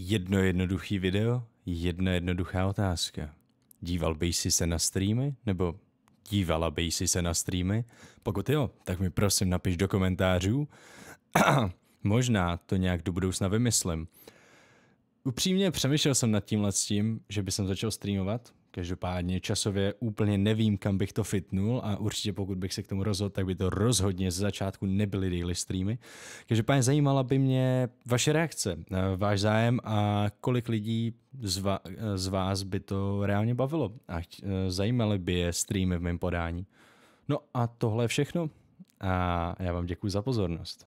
Jedno jednoduchý video, jedna jednoduchá otázka. Díval by jsi se na streamy? Nebo dívala by jsi se na streamy? Pokud jo, tak mi prosím napiš do komentářů. Možná to nějak do budoucna vymyslím. Upřímně přemýšlel jsem nad tímhle s tím, že by jsem začal streamovat, Každopádně časově úplně nevím, kam bych to fitnul a určitě pokud bych se k tomu rozhodl, tak by to rozhodně ze začátku nebyly daily streamy. Každopádně zajímala by mě vaše reakce, eh, váš zájem a kolik lidí z, va- z vás by to reálně bavilo a eh, zajímaly by je streamy v mém podání. No a tohle je všechno a já vám děkuji za pozornost.